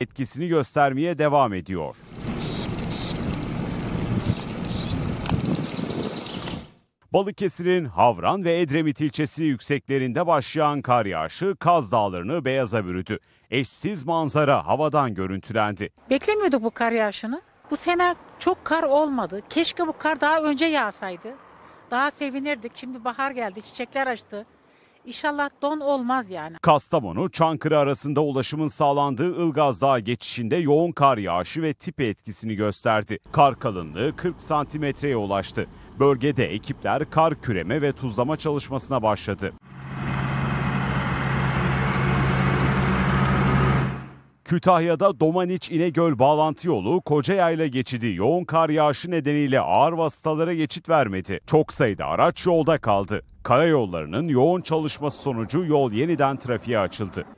etkisini göstermeye devam ediyor. Balıkesir'in Havran ve Edremit ilçesi yükseklerinde başlayan kar yağışı Kaz Dağları'nı beyaza bürüdü. Eşsiz manzara havadan görüntülendi. Beklemiyorduk bu kar yağışını. Bu sene çok kar olmadı. Keşke bu kar daha önce yağsaydı. Daha sevinirdik. Şimdi bahar geldi, çiçekler açtı. İnşallah don olmaz yani. Kastamonu, Çankırı arasında ulaşımın sağlandığı Ilgaz Dağı geçişinde yoğun kar yağışı ve tipi etkisini gösterdi. Kar kalınlığı 40 santimetreye ulaştı. Bölgede ekipler kar küreme ve tuzlama çalışmasına başladı. Kütahya'da Domaniç İnegöl bağlantı yolu Kocayayla geçidi yoğun kar yağışı nedeniyle ağır vasıtalara geçit vermedi. Çok sayıda araç yolda kaldı. Karayollarının yoğun çalışması sonucu yol yeniden trafiğe açıldı.